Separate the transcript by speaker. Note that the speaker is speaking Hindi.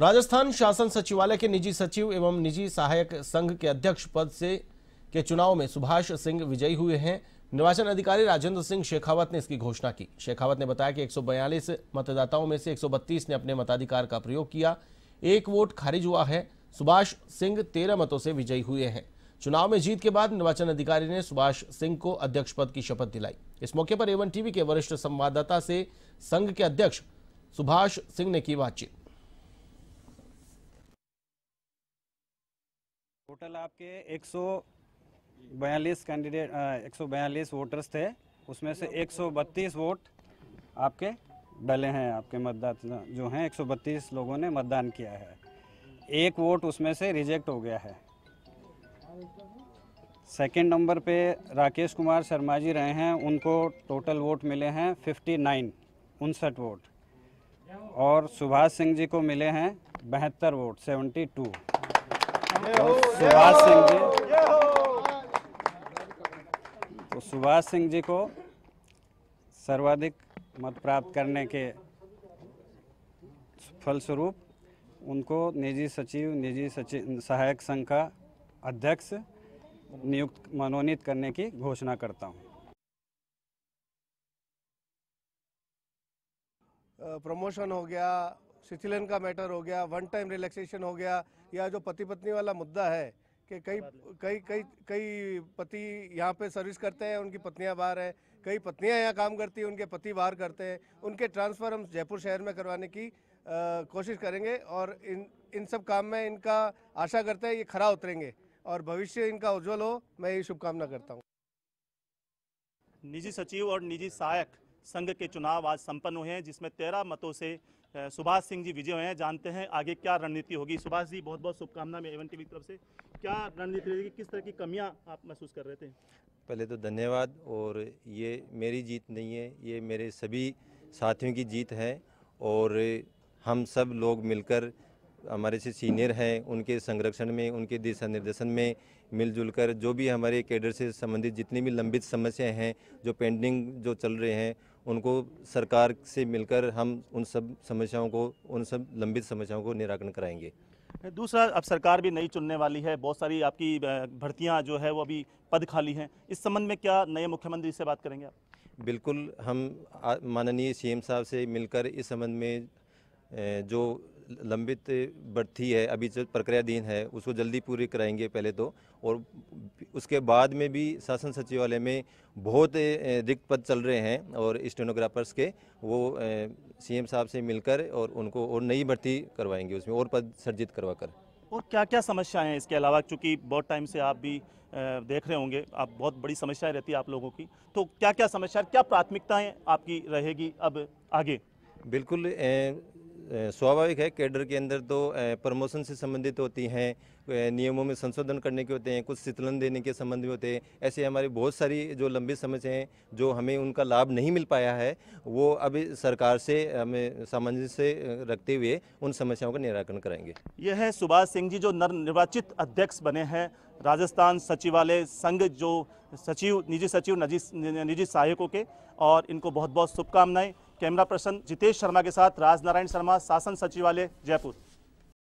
Speaker 1: राजस्थान शासन सचिवालय के निजी सचिव एवं निजी सहायक संघ के अध्यक्ष पद से के चुनाव में सुभाष सिंह विजयी हुए हैं निर्वाचन अधिकारी राजेंद्र सिंह शेखावत ने इसकी घोषणा की शेखावत ने बताया कि 142 मतदाताओं में से 132 ने अपने मताधिकार का प्रयोग किया एक वोट खारिज हुआ है सुभाष सिंह तेरह मतों से विजयी हुए हैं चुनाव में जीत के बाद निर्वाचन अधिकारी ने सुभाष सिंह को अध्यक्ष पद की शपथ दिलाई इस मौके पर एवन टीवी के वरिष्ठ संवाददाता से संघ के अध्यक्ष सुभाष सिंह ने की बातचीत
Speaker 2: टोटल आपके एक सौ बयालीस कैंडिडेट एक सौ बयालीस वोटर्स थे उसमें से एक सौ बत्तीस वोट आपके डले हैं आपके मतदाता जो हैं एक सौ बत्तीस लोगों ने मतदान किया है एक वोट उसमें से रिजेक्ट हो गया है सेकंड नंबर पे राकेश कुमार शर्मा जी रहे हैं उनको टोटल वोट मिले हैं 59 नाइन उनसठ वोट और सुभाष सिंह जी को मिले हैं बहत्तर वोट 72 सुभाष सिंह जी तो सुभाष सिंह जी को सर्वाधिक मत प्राप्त करने के फलस्वरूप उनको निजी सचिव निजी सचिव सहायक संघ का अध्यक्ष नियुक्त मनोनीत करने की घोषणा करता हूँ
Speaker 1: प्रमोशन हो गया शिथिलन का मैटर हो गया वन टाइम रिलैक्सेशन हो गया या जो पति पत्नी वाला मुद्दा है कि कई कई कई कई पति यहाँ पे सर्विस करते हैं उनकी पत्नियाँ बाहर है कई पत्नियाँ यहाँ काम करती हैं उनके पति बाहर करते हैं उनके ट्रांसफ़र हम जयपुर शहर में करवाने की आ, कोशिश करेंगे और इन इन सब काम में इनका आशा करते हैं ये खरा उतरेंगे और भविष्य इनका उज्जवल हो मैं ये शुभकामना करता हूँ
Speaker 3: निजी सचिव और निजी सहायक संघ के चुनाव आज संपन्न हुए हैं जिसमें तेरह मतों से सुभाष सिंह जी विजय हुए हैं जानते हैं आगे क्या रणनीति होगी सुभाष जी बहुत बहुत शुभकामना में एवन टीवी की तरफ से क्या रणनीति रहेगी किस तरह की कमियां आप महसूस कर रहे थे
Speaker 4: पहले तो धन्यवाद और ये मेरी जीत नहीं है ये मेरे सभी साथियों की जीत है और हम सब लोग मिलकर हमारे से सीनियर हैं उनके संरक्षण में उनके दिशा निर्देशन में मिलजुल कर जो भी हमारे कैडर से संबंधित जितनी भी लंबित समस्याएं हैं जो पेंडिंग जो चल रहे हैं उनको सरकार से मिलकर हम उन सब समस्याओं को उन सब लंबित समस्याओं को निराकरण कराएंगे
Speaker 3: दूसरा अब सरकार भी नई चुनने वाली है बहुत सारी आपकी भर्तियां जो है वो अभी पद खाली हैं इस संबंध में क्या नए मुख्यमंत्री से बात करेंगे आप
Speaker 4: बिल्कुल हम माननीय सीएम साहब से मिलकर इस संबंध में जो लंबित बढ़ती है अभी प्रक्रियाधीन है उसको जल्दी पूरी कराएंगे पहले तो और उसके बाद में भी शासन सचिवालय में बहुत रिक्त पद चल रहे हैं और स्टेनोग्राफर्स के वो सीएम साहब से मिलकर और उनको और नई भर्ती करवाएंगे उसमें और पद सर्जित करवा कर और क्या क्या समस्याएं हैं इसके अलावा चूँकि बहुत टाइम से आप भी
Speaker 3: देख रहे होंगे आप बहुत बड़ी समस्याएं रहती है आप लोगों की तो क्या क्या समस्या क्या प्राथमिकताएं
Speaker 4: आपकी रहेगी अब आगे बिल्कुल स्वाभाविक है कैडर के अंदर तो प्रमोशन से संबंधित होती हैं नियमों में संशोधन करने के होते हैं कुछ शीतलन देने के संबंध में होते हैं ऐसे हमारी बहुत सारी जो लंबी समस्याएं हैं जो हमें उनका लाभ नहीं मिल पाया है वो अभी सरकार से हमें सामंजस्य रखते हुए उन समस्याओं का निराकरण करेंगे यह है सुभाष सिंह जी जो निर्वाचित अध्यक्ष बने हैं राजस्थान
Speaker 3: सचिवालय संघ जो सचिव निजी सचिव निजी सहायकों के और इनको बहुत बहुत शुभकामनाएं कैमरा पर्सन जितेश शर्मा के साथ राजनारायण शर्मा शासन सचिवालय जयपुर